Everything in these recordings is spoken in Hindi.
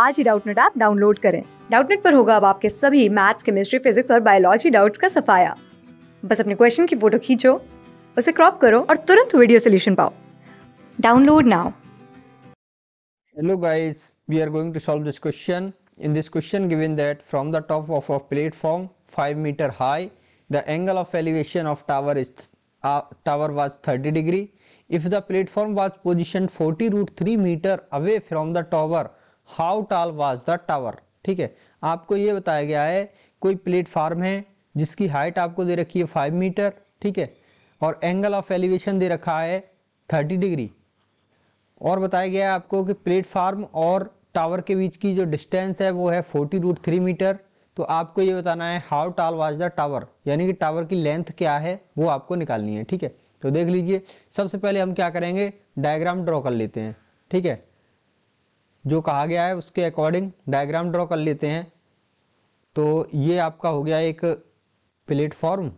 आज ही डाउटनेट ऐप डाउनलोड करें डाउटनेट पर होगा अब आपके सभी मैथ्स केमिस्ट्री फिजिक्स और बायोलॉजी डाउट्स का सफाया बस अपने क्वेश्चन की फोटो खींचो उसे क्रॉप करो और तुरंत वीडियो सोल्यूशन पाओ download now hello guys we are going to solve this question in this question given that from the top of a platform 5 metre high the angle of elevation of tower is tower was 30 degree if the platform was position 40 root 3 metre away from the tower how tall was the tower ठीक है आपको ये बताया गया है कोई प्लेटफार्म है जिसकी हाइट आपको दे रखी है फाइव मीटर ठीक है और एंगल ऑफ एलिवेशन दे रखा है थर्टी डिग्री और बताया गया है आपको कि प्लेटफार्म और टावर के बीच की जो डिस्टेंस है वो है फोर्टी रूट थ्री मीटर तो आपको ये बताना है how tall was the tower यानी कि टावर की लेंथ क्या है वो आपको निकालनी है ठीक है तो देख लीजिए सबसे पहले हम क्या करेंगे डायग्राम ड्रॉ कर लेते हैं ठीक है जो कहा गया है उसके अकॉर्डिंग डायग्राम ड्रॉ कर लेते हैं तो ये आपका हो गया एक प्लेटफॉर्म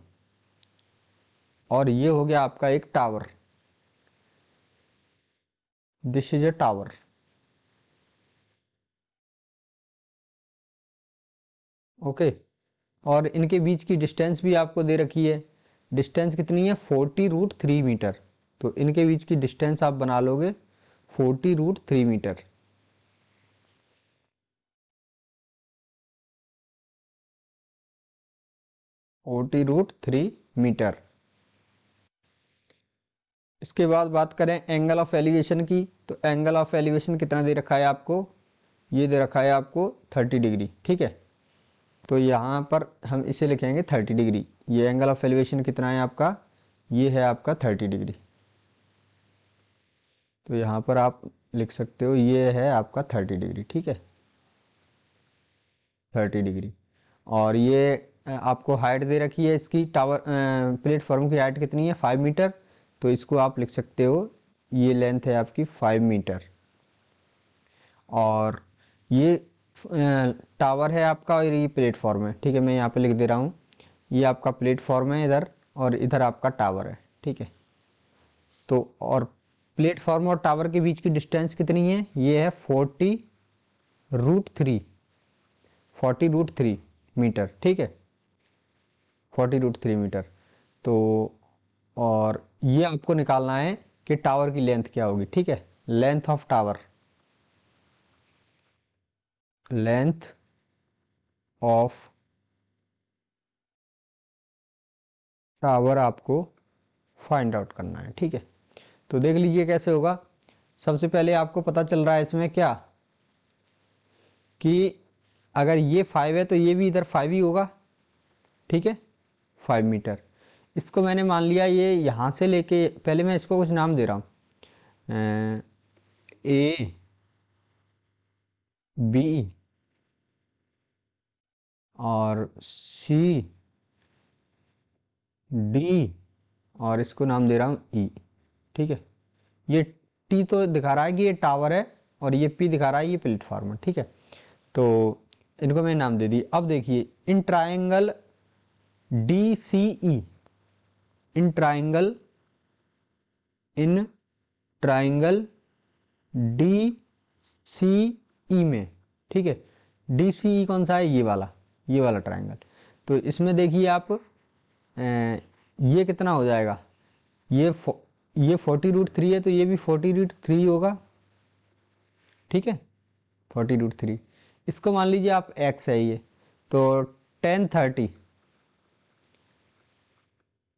और ये हो गया आपका एक tower this is a tower okay और इनके बीच की डिस्टेंस भी आपको दे रखी है डिस्टेंस कितनी है फोर्टी रूट थ्री मीटर तो इनके बीच की डिस्टेंस आप बना लोगे फोर्टी रूट थ्री मीटर ओटी रूट थ्री मीटर इसके बाद बात करें एंगल ऑफ एलिवेशन की तो एंगल ऑफ एलिवेशन कितना दे रखा है आपको ये दे रखा है आपको थर्टी डिग्री ठीक है तो यहाँ पर हम इसे लिखेंगे थर्टी डिग्री ये एंगल ऑफ एलिवेशन कितना है आपका ये है आपका थर्टी डिग्री तो यहाँ पर आप लिख सकते हो ये है आपका थर्टी डिग्री ठीक है थर्टी डिग्री और ये आपको हाइट दे रखी है इसकी टावर प्लेटफॉर्म की हाइट कितनी है फाइव मीटर तो इसको आप लिख सकते हो ये लेंथ है आपकी फाइव मीटर और ये टावर है आपका और ये प्लेटफॉर्म है ठीक है मैं यहाँ पे लिख दे रहा हूँ ये आपका प्लेटफॉर्म है इधर और इधर आपका टावर है ठीक है तो और प्लेटफॉर्म और टावर के बीच की डिस्टेंस कितनी है ये है forty root three forty root three metre ठीक है फोर्टी रूट थ्री मीटर तो और ये आपको निकालना है कि टावर की लेंथ क्या होगी ठीक है length of tower length of tower आपको फाइंड आउट करना है ठीक है तो देख लीजिए कैसे होगा सबसे पहले आपको पता चल रहा है इसमें क्या कि अगर ये फाइव है तो ये भी इधर फाइव ही होगा ठीक है फाइव मीटर इसको मैंने मान लिया ये यहाँ से लेके पहले मैं इसको कुछ नाम दे रहा हूँ ए बी और सी डी और इसको नाम दे रहा हूँ ई ठीक है ये टी तो दिखा रहा है कि ये टावर है और ये पी दिखा रहा है ये प्लेटफॉर्म है ठीक है तो इनको मैंने नाम दे दी अब देखिए in triangle D C E in triangle in triangle D C E में ठीक है डी सी ई कौन सा है ये वाला ये वाला ट्राइंगल तो इसमें देखिए आप ये कितना हो जाएगा ये फो, ये फोर्टी रूट थ्री है तो ये भी फोर्टी रूट थ्री होगा ठीक है फोर्टी रूट थ्री इसको मान लीजिए आप एक्स है ये तो tan thirty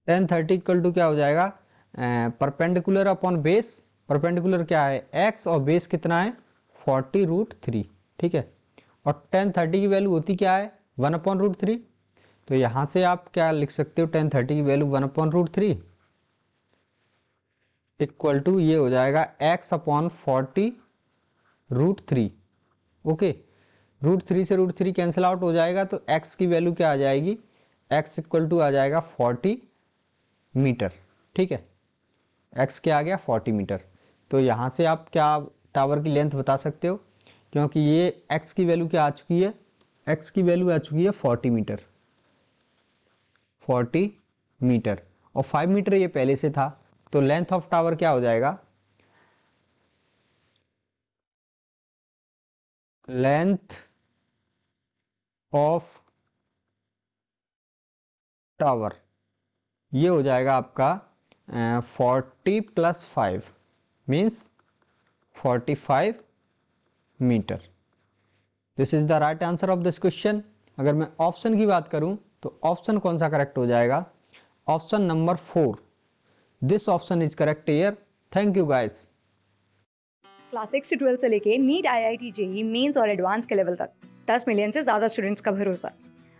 tan thirty equal to क्या हो जाएगा परपेंडिकुलर अपॉन बेस परपेंडिकुलर क्या है एक्स और बेस कितना है फोर्टी रूट थ्री ठीक है और टेन थर्टी की वैल्यू होती क्या है वन अपॉन रूट थ्री तो यहाँ से आप क्या लिख सकते हो टेन थर्टी की value one upon root three equal to ये हो जाएगा X upon forty root three okay root three से रूट थ्री कैंसिल आउट हो जाएगा तो एक्स की वैल्यू क्या आ जाएगी एक्स इक्वल टू आ जाएगा फोर्टी मीटर ठीक है एक्स क्या आ गया फोर्टी मीटर तो यहाँ से आप क्या टावर की लेंथ बता सकते हो क्योंकि ये एक्स की वैल्यू क्या आ चुकी है एक्स की वैल्यू आ चुकी है फोर्टी मीटर फोर्टी मीटर और फाइव मीटर ये पहले से था तो लेंथ ऑफ टावर क्या हो जाएगा लेंथ ऑफ टावर ये हो जाएगा आपका forty plus five means forty five metre this is the right answer of this question अगर मैं ऑप्शन की बात करूं तो ऑप्शन कौन सा करेक्ट हो जाएगा option number four this option is correct year thank you guys class six से ट्वेल्थ से लेके NEET I I T JEE mains और एडवांस के लेवल तक दस मिलियन से ज़्यादा स्टूडेंट्स का भरोसा